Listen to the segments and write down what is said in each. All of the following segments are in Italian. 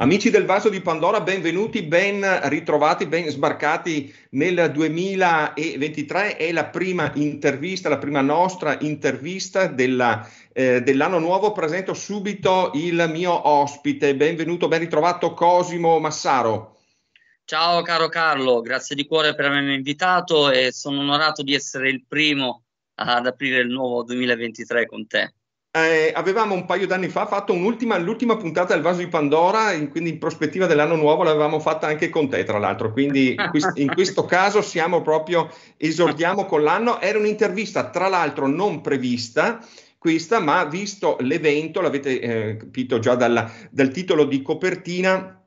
Amici del vaso di Pandora, benvenuti, ben ritrovati, ben sbarcati nel 2023. È la prima intervista, la prima nostra intervista della, eh, dell'anno nuovo. Presento subito il mio ospite. Benvenuto, ben ritrovato Cosimo Massaro. Ciao caro Carlo, grazie di cuore per avermi invitato e sono onorato di essere il primo ad aprire il nuovo 2023 con te eh, avevamo un paio d'anni fa fatto l'ultima puntata del Vaso di Pandora, in, quindi in prospettiva dell'anno nuovo l'avevamo fatta anche con te, tra l'altro. Quindi in questo caso siamo proprio, esordiamo con l'anno. Era un'intervista, tra l'altro, non prevista. Questa, ma visto l'evento, l'avete eh, capito già dalla, dal titolo di copertina,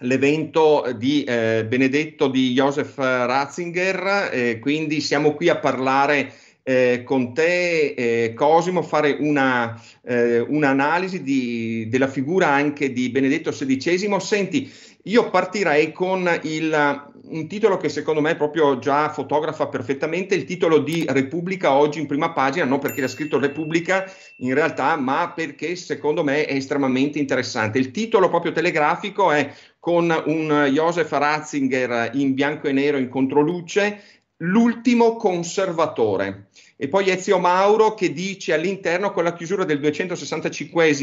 l'evento di eh, Benedetto di Joseph Ratzinger, eh, quindi siamo qui a parlare eh, con te, eh, Cosimo, fare una, eh, un'analisi di, della figura anche di Benedetto XVI. Senti, io partirei con il, un titolo che secondo me proprio già fotografa perfettamente, il titolo di Repubblica oggi in prima pagina, non perché l'ha scritto Repubblica in realtà, ma perché secondo me è estremamente interessante. Il titolo proprio telegrafico è con un Josef Ratzinger in bianco e nero in controluce, l'ultimo conservatore. E poi Ezio Mauro che dice all'interno con la chiusura del 265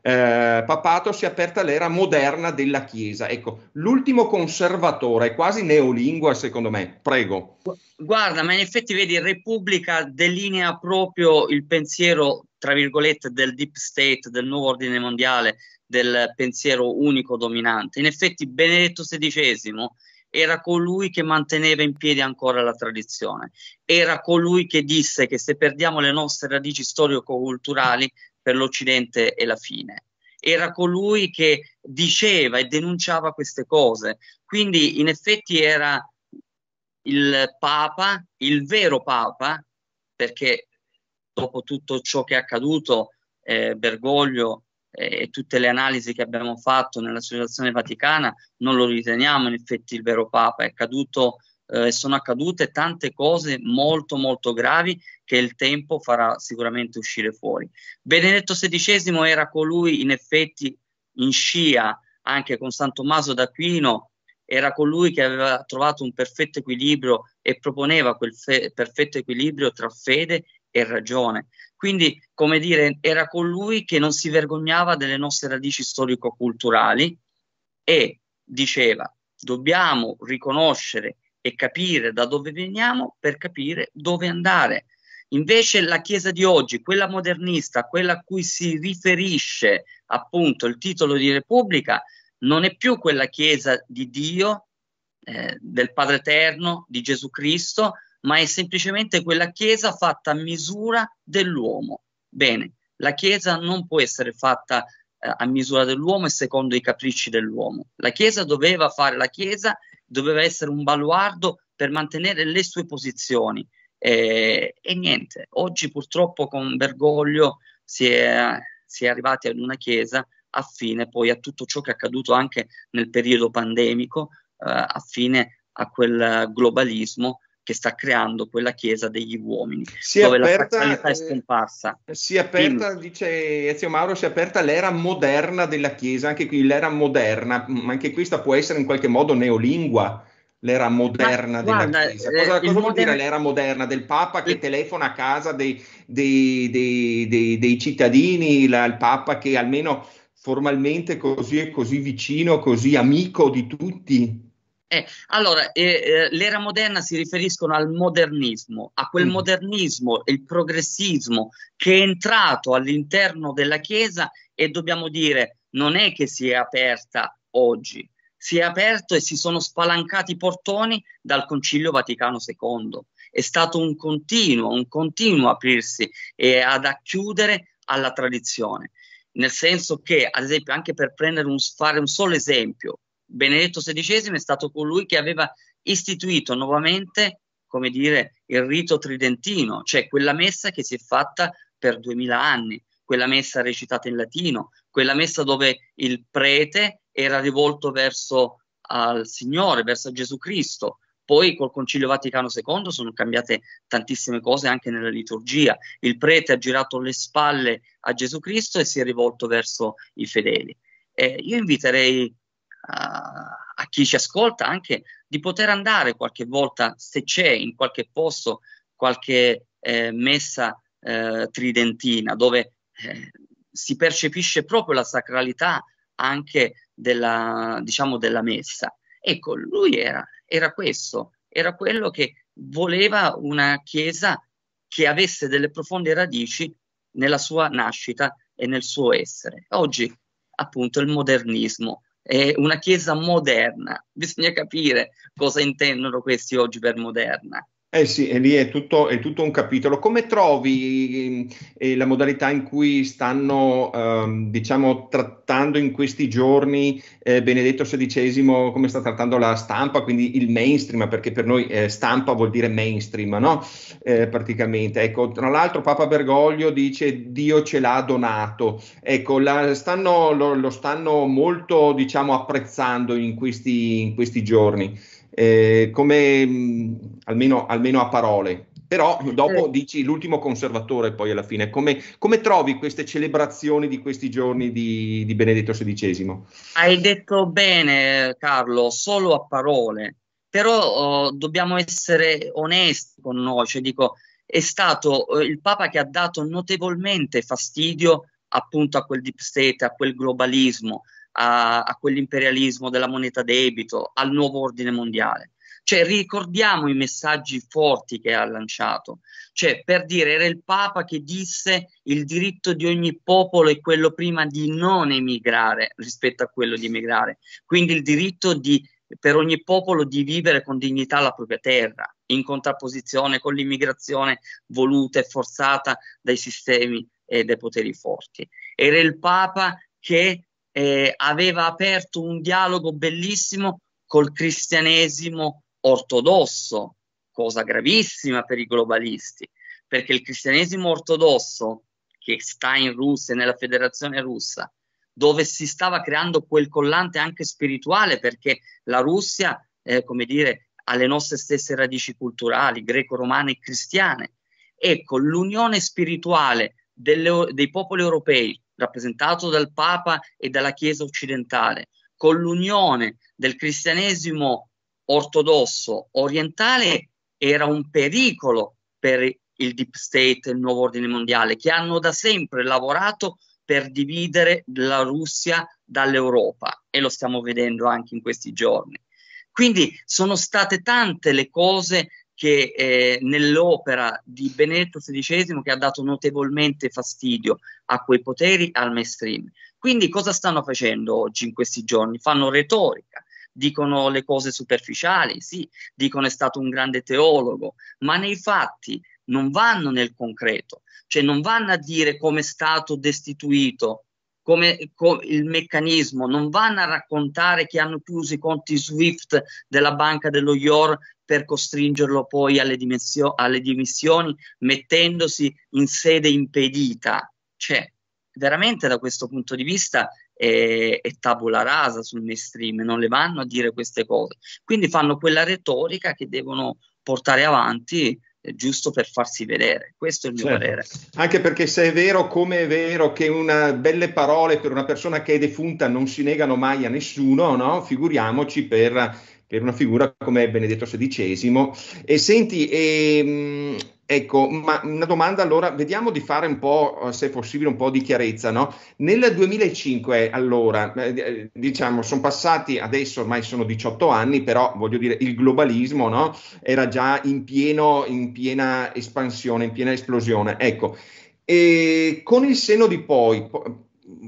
eh, papato si è aperta l'era moderna della Chiesa. Ecco, l'ultimo conservatore, quasi neolingua secondo me. Prego. Guarda, ma in effetti vedi, Repubblica delinea proprio il pensiero, tra virgolette, del deep state, del nuovo ordine mondiale, del pensiero unico dominante. In effetti Benedetto XVI era colui che manteneva in piedi ancora la tradizione, era colui che disse che se perdiamo le nostre radici storico-culturali per l'Occidente è la fine. Era colui che diceva e denunciava queste cose. Quindi in effetti era il Papa, il vero Papa, perché dopo tutto ciò che è accaduto, eh, Bergoglio e tutte le analisi che abbiamo fatto nell'Associazione Vaticana non lo riteniamo in effetti il vero Papa, è caduto eh, sono accadute tante cose molto molto gravi che il tempo farà sicuramente uscire fuori. Benedetto XVI era colui in effetti in scia anche con San Tommaso d'Aquino, era colui che aveva trovato un perfetto equilibrio e proponeva quel fe- perfetto equilibrio tra fede e ragione. Quindi, come dire, era colui che non si vergognava delle nostre radici storico-culturali e diceva dobbiamo riconoscere e capire da dove veniamo per capire dove andare. Invece la Chiesa di oggi, quella modernista, quella a cui si riferisce appunto il titolo di Repubblica, non è più quella Chiesa di Dio, eh, del Padre Eterno, di Gesù Cristo, ma è semplicemente quella Chiesa fatta a misura dell'uomo. Bene, la Chiesa non può essere fatta eh, a misura dell'uomo e secondo i capricci dell'uomo. La Chiesa doveva fare la Chiesa, doveva essere un baluardo per mantenere le sue posizioni. E, eh, e niente, oggi purtroppo con Bergoglio si è, si è arrivati ad una Chiesa affine poi a tutto ciò che è accaduto anche nel periodo pandemico, eh, affine a quel globalismo che sta creando quella chiesa degli uomini, si dove aperta, la sacralità è eh, scomparsa. Si è aperta, Quindi, dice Ezio Mauro, si è aperta l'era moderna della chiesa, anche qui l'era moderna, ma anche questa può essere in qualche modo neolingua l'era moderna Ma, della guarda, Chiesa. Cosa, eh, cosa vuol moderno... dire l'era moderna del Papa che il... telefona a casa dei, dei, dei, dei cittadini, la, il Papa che almeno formalmente così e così vicino, così amico di tutti? Eh, allora, eh, eh, l'era moderna si riferiscono al modernismo, a quel mm. modernismo il progressismo che è entrato all'interno della Chiesa e dobbiamo dire non è che si è aperta oggi, si è aperto e si sono spalancati i portoni dal Concilio Vaticano II. È stato un continuo, un continuo aprirsi e ad acchiudere alla tradizione, nel senso che, ad esempio, anche per prendere un, fare un solo esempio, Benedetto XVI è stato colui che aveva istituito nuovamente, come dire, il rito tridentino, cioè quella messa che si è fatta per duemila anni, quella messa recitata in latino, quella messa dove il prete era rivolto verso al Signore, verso Gesù Cristo. Poi col Concilio Vaticano II sono cambiate tantissime cose anche nella liturgia. Il prete ha girato le spalle a Gesù Cristo e si è rivolto verso i fedeli. Eh, io inviterei a chi ci ascolta anche di poter andare qualche volta, se c'è in qualche posto qualche eh, messa eh, tridentina dove eh, si percepisce proprio la sacralità anche della, diciamo, della messa. Ecco, lui era, era questo, era quello che voleva una chiesa che avesse delle profonde radici nella sua nascita e nel suo essere. Oggi, appunto, il modernismo eh, una chiesa moderna. Bisogna capire cosa intendono questi oggi per moderna. Eh sì, e lì è tutto, è tutto un capitolo. Come trovi ehm, eh, la modalità in cui stanno, ehm, diciamo, trattando in questi giorni eh, Benedetto XVI, come sta trattando la stampa, quindi il mainstream, perché per noi eh, stampa vuol dire mainstream, no? Eh, praticamente. Ecco, tra l'altro Papa Bergoglio dice Dio ce l'ha donato. Ecco, la, stanno, lo, lo, stanno molto, diciamo, apprezzando in questi, in questi giorni eh, come mm, almeno, almeno, a parole. Però dopo eh. dici l'ultimo conservatore poi alla fine. Come, come, trovi queste celebrazioni di questi giorni di, di Benedetto XVI? Hai detto bene Carlo, solo a parole, però oh, dobbiamo essere onesti con noi, cioè dico, è stato eh, il Papa che ha dato notevolmente fastidio appunto a quel deep state, a quel globalismo, a, a quell'imperialismo della moneta debito, al nuovo ordine mondiale. Cioè, ricordiamo i messaggi forti che ha lanciato. Cioè, per dire, era il Papa che disse il diritto di ogni popolo è quello prima di non emigrare rispetto a quello di emigrare. Quindi il diritto di, per ogni popolo di vivere con dignità la propria terra, in contrapposizione con l'immigrazione voluta e forzata dai sistemi e dai poteri forti. Era il Papa che eh, aveva aperto un dialogo bellissimo col cristianesimo ortodosso, cosa gravissima per i globalisti, perché il cristianesimo ortodosso che sta in Russia, nella federazione russa, dove si stava creando quel collante anche spirituale, perché la Russia, eh, come dire, ha le nostre stesse radici culturali, greco-romane e cristiane. Ecco, l'unione spirituale delle, dei popoli europei rappresentato dal Papa e dalla Chiesa occidentale, con l'unione del cristianesimo ortodosso orientale, era un pericolo per il deep state e il nuovo ordine mondiale, che hanno da sempre lavorato per dividere la Russia dall'Europa e lo stiamo vedendo anche in questi giorni. Quindi sono state tante le cose che eh, nell'opera di Benedetto XVI che ha dato notevolmente fastidio a quei poteri al mainstream. Quindi cosa stanno facendo oggi in questi giorni? Fanno retorica, dicono le cose superficiali, sì, dicono è stato un grande teologo, ma nei fatti non vanno nel concreto, cioè non vanno a dire come è stato destituito come, come, il meccanismo, non vanno a raccontare che hanno chiuso i conti SWIFT della banca dello IOR per costringerlo poi alle, dimensio- alle dimissioni, mettendosi in sede impedita. Cioè, veramente da questo punto di vista è, è tabula rasa sul mainstream, non le vanno a dire queste cose. Quindi fanno quella retorica che devono portare avanti eh, giusto per farsi vedere. Questo è il mio certo. parere. Anche perché se è vero, come è vero, che una, belle parole per una persona che è defunta non si negano mai a nessuno, no? figuriamoci per, per una figura come Benedetto XVI. E senti, e, ehm, Ecco, ma una domanda allora, vediamo di fare un po', eh, se possibile, un po' di chiarezza, no? Nel 2005, allora, eh, eh diciamo, sono passati, adesso ormai sono 18 anni, però voglio dire, il globalismo, no? Era già in, pieno, in piena espansione, in piena esplosione. Ecco, e con il seno di poi,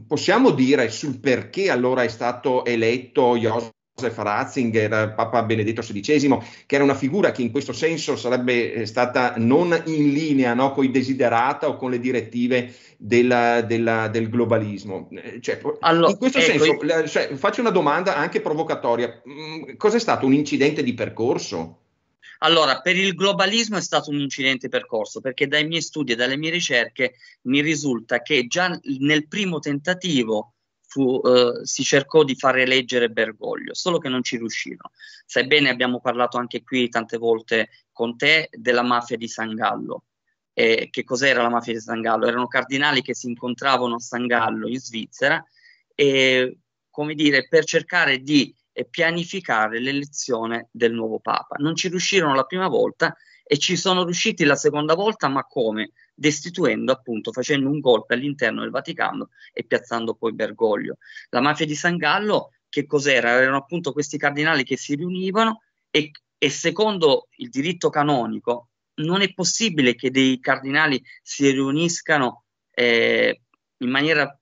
possiamo dire sul perché allora è stato eletto Joseph Joseph Ratzinger, eh, Papa Benedetto XVI, che era una figura che in questo senso sarebbe eh, stata non in linea no, con i desiderata o con le direttive della, della, del globalismo. Eh, cioè, allora, in questo ecco, senso, io... cioè, faccio una domanda anche provocatoria. Mm, cos'è stato un incidente di percorso? Allora, per il globalismo è stato un incidente percorso, perché dai miei studi e dalle mie ricerche mi risulta che già nel primo tentativo fu, eh, si cercò di far eleggere Bergoglio, solo che non ci riuscirono. Sebbene abbiamo parlato anche qui tante volte con te della mafia di San Gallo. Eh, che cos'era la mafia di San Gallo? Erano cardinali che si incontravano a San Gallo in Svizzera e, come dire, per cercare di eh, pianificare l'elezione del nuovo Papa. Non ci riuscirono la prima volta e ci sono riusciti la seconda volta, ma come? Destituendo appunto, facendo un golpe all'interno del Vaticano e piazzando poi Bergoglio. La mafia di San Gallo, che cos'era? Erano appunto questi cardinali che si riunivano e, e secondo il diritto canonico non è possibile che dei cardinali si riuniscano eh, in maniera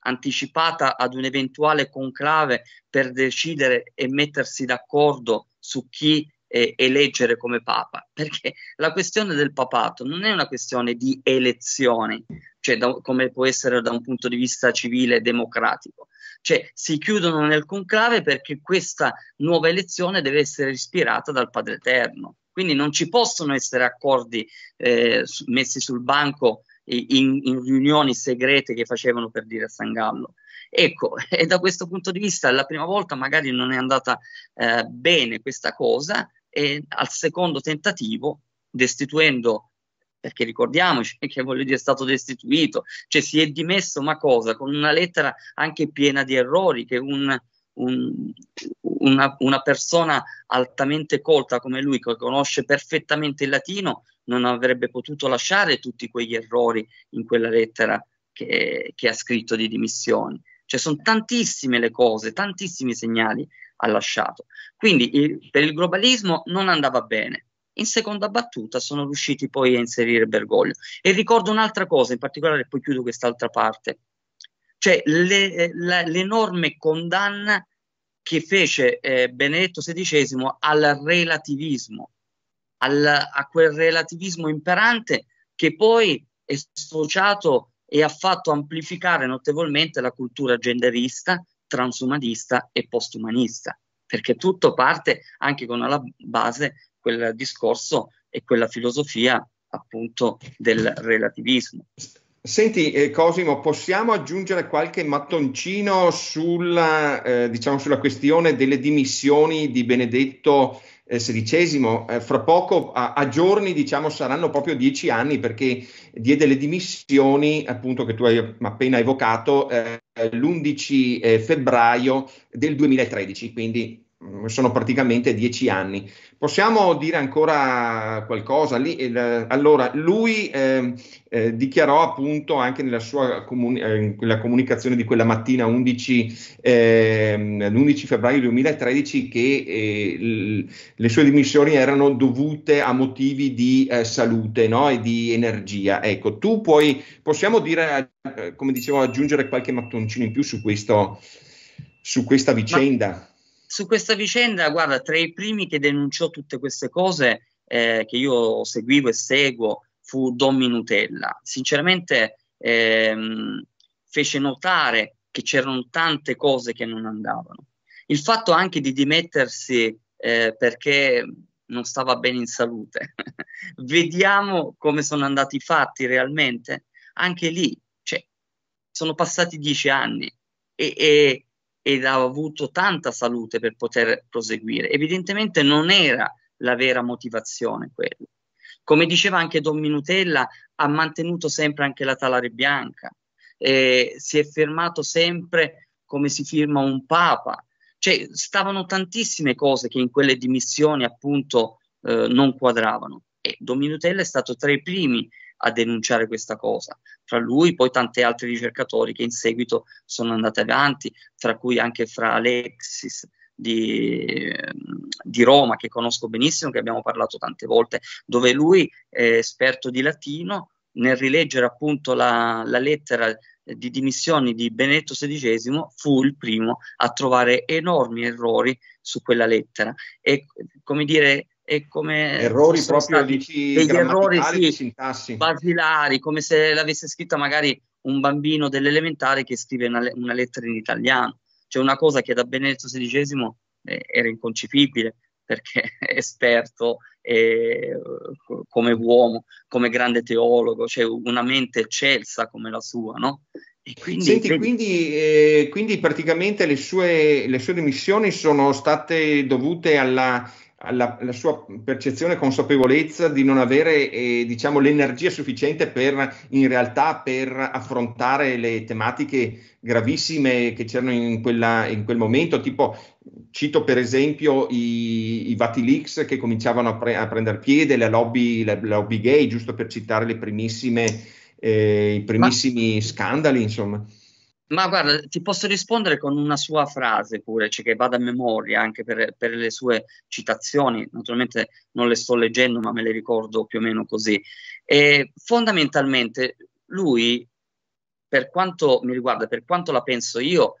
anticipata ad un eventuale conclave per decidere e mettersi d'accordo su chi eh, eleggere come papa, perché la questione del papato non è una questione di elezioni, cioè da, come può essere da un punto di vista civile e democratico. Cioè si chiudono nel conclave perché questa nuova elezione deve essere ispirata dal Padre Eterno. Quindi non ci possono essere accordi eh, messi sul banco in, in, riunioni segrete che facevano per dire a San Gallo. Ecco, e da questo punto di vista la prima volta magari non è andata eh, bene questa cosa, e al secondo tentativo, destituendo, perché ricordiamoci che voglio dire è stato destituito, cioè si è dimesso ma cosa? Con una lettera anche piena di errori che un, un, una, una, persona altamente colta come lui, che conosce perfettamente il latino, non avrebbe potuto lasciare tutti quegli errori in quella lettera che, che ha scritto di dimissioni. Cioè sono tantissime le cose, tantissimi segnali ha lasciato. Quindi il, per il globalismo non andava bene. In seconda battuta sono riusciti poi a inserire Bergoglio. E ricordo un'altra cosa, in particolare, poi chiudo quest'altra parte, cioè le, eh, la, l'enorme condanna che fece eh, Benedetto XVI al relativismo, al, a quel relativismo imperante che poi è sfociato e ha fatto amplificare notevolmente la cultura genderista transumanista e postumanista, perché tutto parte anche con alla base quel discorso e quella filosofia appunto del relativismo. Senti eh, Cosimo, possiamo aggiungere qualche mattoncino sulla, eh, diciamo sulla questione delle dimissioni di Benedetto XVI. Eh, eh, fra poco, a, a giorni, diciamo, saranno proprio dieci anni perché diede le dimissioni, appunto, che tu hai appena evocato, eh, l'11 febbraio del 2013. Quindi Mm, sono praticamente dieci anni. Possiamo dire ancora qualcosa lì? Eh, allora, lui eh, eh, dichiarò appunto anche nella sua comuni- eh, comunicazione di quella mattina, 11, ehm, febbraio 2013, che eh, l- le sue dimissioni erano dovute a motivi di eh, salute no? e di energia. Ecco, tu puoi, possiamo dire, come dicevo, aggiungere qualche mattoncino in più su, questo, su questa vicenda? Ma- su questa vicenda, guarda, tra i primi che denunciò tutte queste cose eh, che io seguivo e seguo fu Don Minutella. Sinceramente ehm, fece notare che c'erano tante cose che non andavano. Il fatto anche di dimettersi eh, perché non stava bene in salute. Vediamo come sono andati i fatti realmente. Anche lì, cioè, sono passati dieci anni e, e ed ha avuto tanta salute per poter proseguire. Evidentemente non era la vera motivazione quella. Come diceva anche Don Minutella, ha mantenuto sempre anche la talare bianca, eh, si è fermato sempre come si firma un papa. Cioè, stavano tantissime cose che in quelle dimissioni appunto eh, non quadravano. E Don Minutella è stato tra i primi a denunciare questa cosa. Fra lui poi tanti altri ricercatori che in seguito sono andati avanti, tra cui anche fra Alexis, di, di, Roma, che conosco benissimo, che abbiamo parlato tante volte, dove lui è esperto di latino, nel rileggere appunto la, la lettera di dimissioni di Benedetto XVI, fu il primo a trovare enormi errori su quella lettera e, come dire, e come errori proprio di degli errori sì, sintassi. basilari, come se l'avesse scritta magari un bambino dell'elementare che scrive una, una, lettera in italiano, cioè una cosa che da Benedetto XVI eh, era inconcepibile perché esperto eh, come uomo, come grande teologo, cioè una mente eccelsa come la sua, no? Quindi, Senti, vedi... quindi, eh, quindi, praticamente le sue, le sue dimissioni sono state dovute alla la, la, sua percezione e consapevolezza di non avere eh, diciamo, l'energia sufficiente per, in realtà per affrontare le tematiche gravissime che c'erano in, quella, in quel momento, tipo cito per esempio i, i Vatilix che cominciavano a, pre, a, prendere piede, la lobby, la, la lobby gay, giusto per citare le primissime, eh, i primissimi Ma... scandali, insomma. Ma guarda, ti posso rispondere con una sua frase pure, cioè che vada a memoria anche per, per, le sue citazioni, naturalmente non le sto leggendo ma me le ricordo più o meno così. E fondamentalmente lui, per quanto mi riguarda, per quanto la penso io,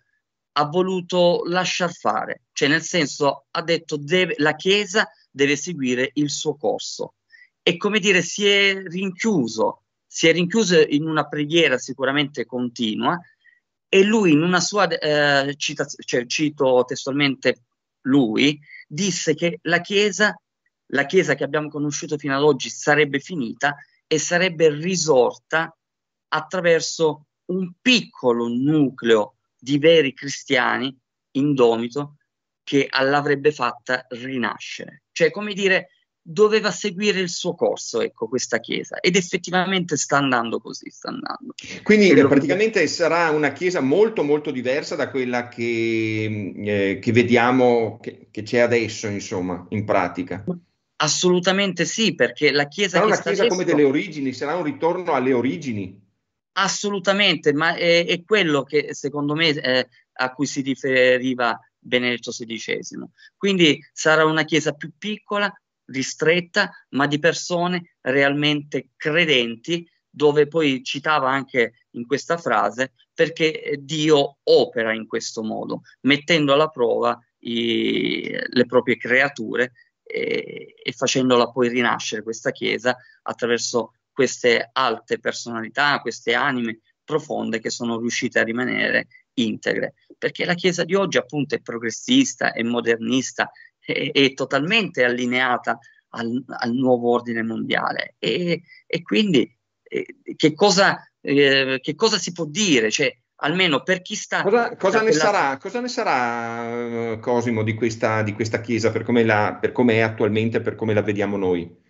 ha voluto lasciar fare, cioè nel senso ha detto deve, la Chiesa deve seguire il suo corso e come dire si è rinchiuso, si è rinchiuso in una preghiera sicuramente continua e lui in una sua eh, citazione, cioè, cito testualmente lui, disse che la Chiesa, la Chiesa che abbiamo conosciuto fino ad oggi sarebbe finita e sarebbe risorta attraverso un piccolo nucleo di veri cristiani indomito che l'avrebbe fatta rinascere. Cioè, come dire, doveva seguire il suo corso, ecco, questa chiesa. Ed effettivamente sta andando così, sta andando. Quindi lo... praticamente sarà una chiesa molto molto diversa da quella che, mm, eh, che vediamo, che, che, c'è adesso, insomma, in pratica. Assolutamente sì, perché la chiesa... Sarà una chiesa adesso... come delle origini, sarà un ritorno alle origini. Assolutamente, ma è, è quello che secondo me eh, a cui si riferiva Benedetto XVI. Quindi sarà una chiesa più piccola, ristretta, ma di persone realmente credenti, dove poi citava anche in questa frase perché Dio opera in questo modo, mettendo alla prova i, le proprie creature e, e facendola poi rinascere questa Chiesa attraverso queste alte personalità, queste anime profonde che sono riuscite a rimanere integre, perché la Chiesa di oggi appunto è progressista, è modernista, è, e totalmente allineata al, al, nuovo ordine mondiale. E, e quindi eh, che, cosa, eh, che, cosa, si può dire? Cioè, almeno per chi sta... Cosa, cosa, ne, sarà, cosa ne, sarà, eh, Cosimo, di questa, di questa Chiesa per come, la, per come è attualmente, per come la vediamo noi?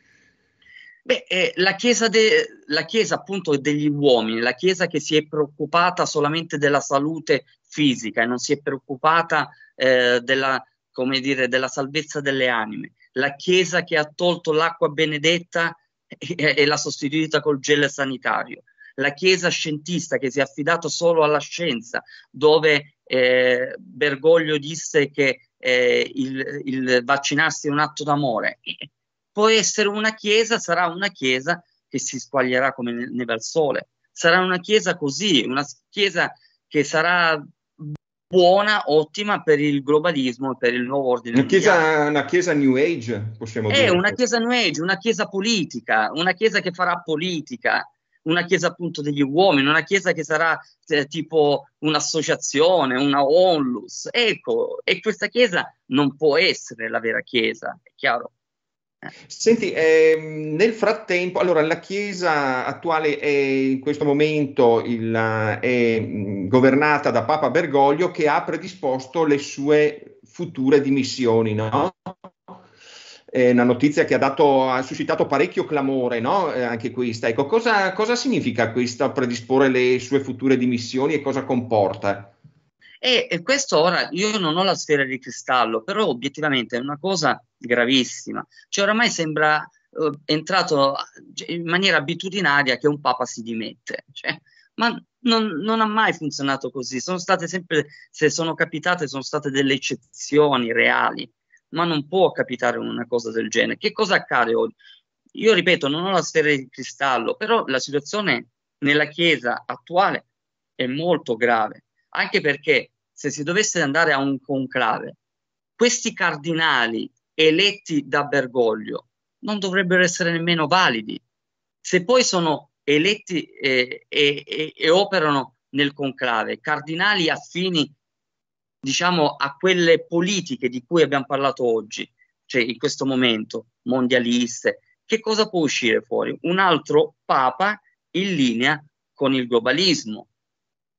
Beh, eh, la, chiesa de- la, chiesa appunto degli uomini, la Chiesa che si è preoccupata solamente della salute fisica e non si è preoccupata eh, della, come dire, della salvezza delle anime, la Chiesa che ha tolto l'acqua benedetta e, e l'ha sostituita col gel sanitario, la Chiesa scientista che si è affidata solo alla scienza, dove eh, Bergoglio disse che eh, il, il vaccinarsi è un atto d'amore. Può essere una Chiesa, sarà una Chiesa che si squaglierà come neve al sole, sarà una Chiesa così, una Chiesa che sarà buona, ottima per il globalismo e per il nuovo ordine una chiesa, una chiesa New Age, possiamo eh, dire. È una chiesa New Age, una chiesa politica, una chiesa che farà politica, una chiesa appunto degli uomini, una chiesa che sarà eh, tipo un'associazione, una onlus. Ecco, e questa chiesa non può essere la vera chiesa, è chiaro? Senti, ehm, nel frattempo, allora la Chiesa attuale è, in questo momento il, è mm, governata da Papa Bergoglio che ha predisposto le sue future dimissioni, no? È una notizia che ha, dato, ha suscitato parecchio clamore, no? eh, anche questa. Ecco, cosa, cosa significa questa predisporre le sue future dimissioni e cosa comporta? E, e questo ora io non ho la sfera di cristallo, però obiettivamente è una cosa gravissima. Cioè oramai sembra eh, entrato cioè, in maniera abitudinaria che un papa si dimette. Cioè, ma non, non, ha mai funzionato così. Sono state sempre, se sono capitate, sono state delle eccezioni reali, ma non può capitare una cosa del genere. Che cosa accade oggi? Io ripeto, non ho la sfera di cristallo, però la situazione nella Chiesa attuale è molto grave anche perché se si dovesse andare a un conclave, questi cardinali eletti da Bergoglio non dovrebbero essere nemmeno validi. Se poi sono eletti eh, e, e, e operano nel conclave, cardinali affini diciamo a quelle politiche di cui abbiamo parlato oggi, cioè in questo momento mondialiste, che cosa può uscire fuori? Un altro papa in linea con il globalismo.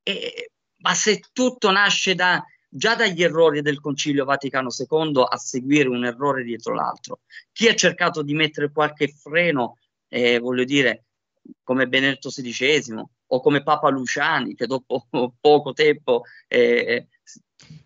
E ma se tutto nasce da, già dagli errori del Concilio Vaticano II a seguire un errore dietro l'altro, chi ha cercato di mettere qualche freno, eh, voglio dire, come Benedetto XVI o come Papa Luciani, che dopo poco tempo eh, eh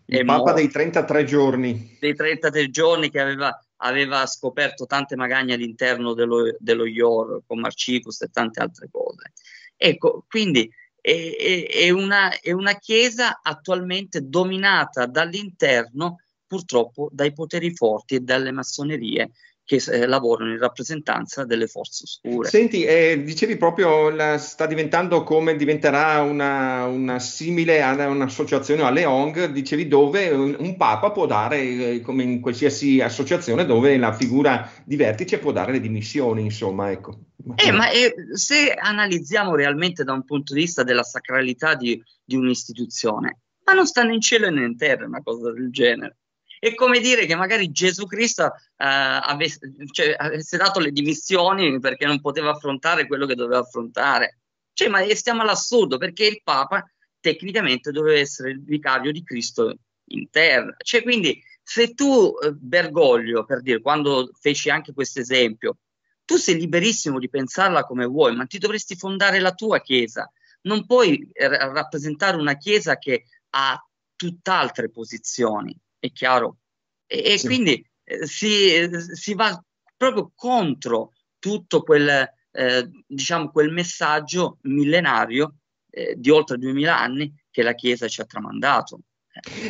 il Papa dei 33 giorni. Dei 33 giorni che aveva, aveva scoperto tante magagne all'interno dello, dello IOR con Marcicus e tante altre cose. Ecco, quindi è, è, una, è una chiesa attualmente dominata dall'interno purtroppo dai poteri forti e dalle massonerie che eh, lavorano in rappresentanza delle forze oscure. Senti, eh, dicevi proprio, la, sta diventando come diventerà una, una simile a un'associazione alle ONG, dicevi dove un, un papa può dare, eh, come in qualsiasi associazione, dove la figura di vertice può dare le dimissioni, insomma, ecco. Eh, ma eh, se analizziamo realmente da un punto di vista della sacralità di, di un'istituzione, ma non stanno in cielo e né in terra una cosa del genere. È come dire che magari Gesù Cristo eh, avesse, cioè, avesse, dato le dimissioni perché non poteva affrontare quello che doveva affrontare. Cioè, ma eh, stiamo all'assurdo perché il Papa tecnicamente doveva essere il vicario di Cristo in terra. Cioè, quindi se tu, eh, Bergoglio, per dire, quando feci anche questo esempio, tu sei liberissimo di pensarla come vuoi, ma ti dovresti fondare la tua chiesa. Non puoi eh, r- rappresentare una chiesa che ha tutt'altre posizioni, è chiaro? E, e sì. quindi eh, si, eh, si, va proprio contro tutto quel, eh, diciamo, quel messaggio millenario eh, di oltre duemila anni che la Chiesa ci ha tramandato.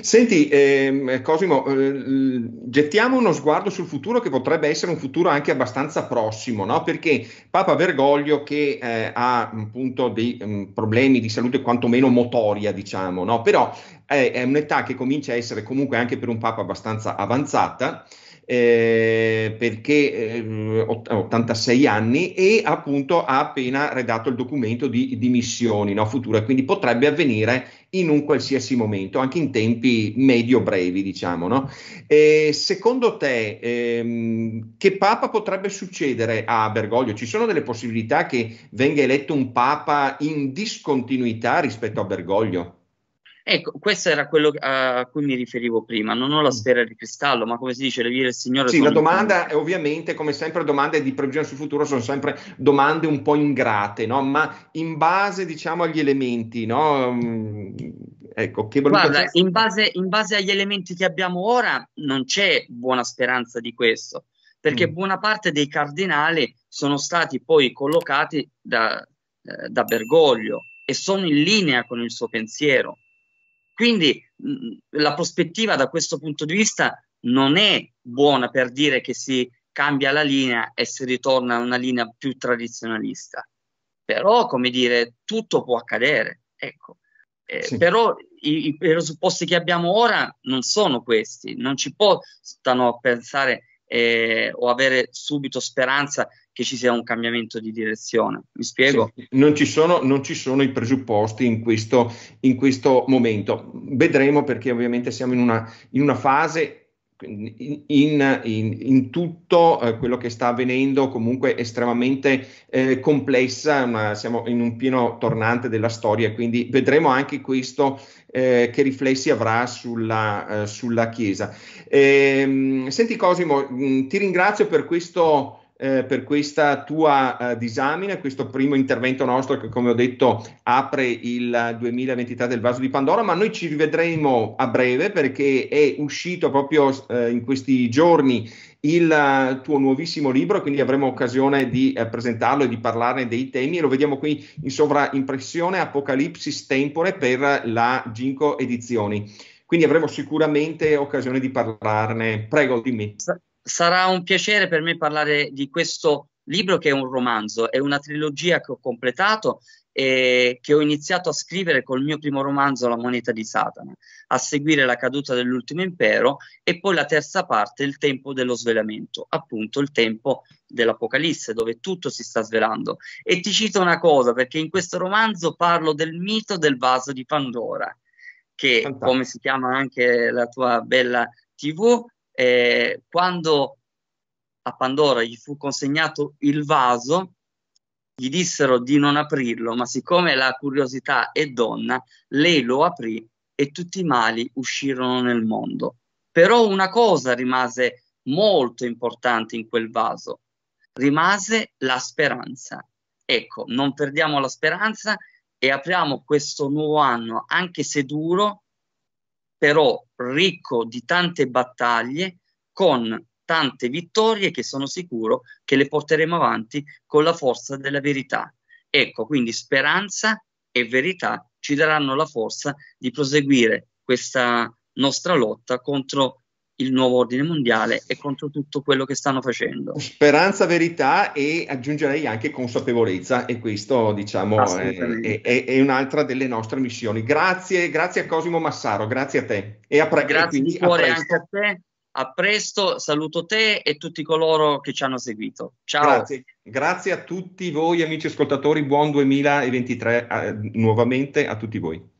Senti, ehm, Cosimo, eh, gettiamo uno sguardo sul futuro che potrebbe essere un futuro anche abbastanza prossimo, no? perché Papa Bergoglio, che eh, ha appunto dei um, problemi di salute quantomeno motoria, diciamo, no? però eh, è un'età che comincia a essere comunque anche per un Papa abbastanza avanzata eh, perché eh, 86 anni e appunto ha appena redatto il documento di dimissioni no, future, quindi potrebbe avvenire in un qualsiasi momento, anche in tempi medio-brevi, diciamo. No? Eh, secondo te, ehm, che Papa potrebbe succedere a Bergoglio? Ci sono delle possibilità che venga eletto un Papa in discontinuità rispetto a Bergoglio? Ecco, questo era quello a cui mi riferivo prima, non ho la mm. sfera di cristallo, ma come si dice, le vie del Signore... Sì, la domanda è ovviamente, come sempre, domande di previsione sul futuro sono sempre domande un po' ingrate, no? ma in base, diciamo, agli elementi, no? Mm, ecco, che Guarda, in base, in base agli elementi che abbiamo ora non c'è buona speranza di questo, perché mm. buona parte dei cardinali sono stati poi collocati da, eh, da Bergoglio e sono in linea con il suo pensiero quindi mm, mm, la prospettiva da questo punto di vista non è buona per dire che si cambia la linea e si ritorna a una linea più tradizionalista. Però, come dire, tutto può accadere. Ecco. Eh, sì. Però i, i presupposti che abbiamo ora non sono questi, non ci possono pensare eh, o avere subito speranza che ci sia un cambiamento di direzione. Mi spiego? Sì, non, ci sono, non, ci sono, i presupposti in questo, in questo momento. Vedremo perché ovviamente siamo in una, in una fase in, in, in, tutto eh, quello che sta avvenendo, comunque estremamente eh, complessa, ma siamo in un pieno tornante della storia, quindi vedremo anche questo eh, che riflessi avrà sulla, eh, sulla Chiesa. Ehm, senti Cosimo, mh, ti ringrazio per questo eh, per questa tua eh, disamina, questo primo intervento nostro che come ho detto apre il 2023 del vaso di Pandora, ma noi ci rivedremo a breve perché è uscito proprio eh, in questi giorni il eh, tuo nuovissimo libro, quindi avremo occasione di eh, presentarlo e di parlarne dei temi lo vediamo qui in sovraimpressione Apocalipsis Tempore per la Ginkgo Edizioni. Quindi avremo sicuramente occasione di parlarne. Prego, dimmi sarà un piacere per me parlare di questo libro che è un romanzo, è una trilogia che ho completato e che ho iniziato a scrivere col mio primo romanzo La moneta di Satana, a seguire La caduta dell'ultimo impero e poi la terza parte, Il tempo dello svelamento, appunto il tempo dell'Apocalisse dove tutto si sta svelando. E ti cito una cosa perché in questo romanzo parlo del mito del vaso di Pandora, che Fantastico. come si chiama anche la tua bella TV, eh, quando a Pandora gli fu consegnato il vaso, gli dissero di non aprirlo, ma siccome la curiosità è donna, lei lo aprì e tutti i mali uscirono nel mondo. Però una cosa rimase molto importante in quel vaso, rimase la speranza. Ecco, non perdiamo la speranza e apriamo questo nuovo anno, anche se duro, però ricco di tante battaglie, con tante vittorie che sono sicuro che le porteremo avanti con la forza della verità. Ecco, quindi speranza e verità ci daranno la forza di proseguire questa nostra lotta contro il il nuovo ordine mondiale e contro tutto quello che stanno facendo. Speranza, verità e aggiungerei anche consapevolezza e questo diciamo è, è, è, un'altra delle nostre missioni. Grazie, grazie a Cosimo Massaro, grazie a te e a pre- Grazie di cuore a anche a te. A presto, saluto te e tutti coloro che ci hanno seguito. Ciao. Grazie, grazie a tutti voi amici ascoltatori, buon 2023 eh, nuovamente a tutti voi.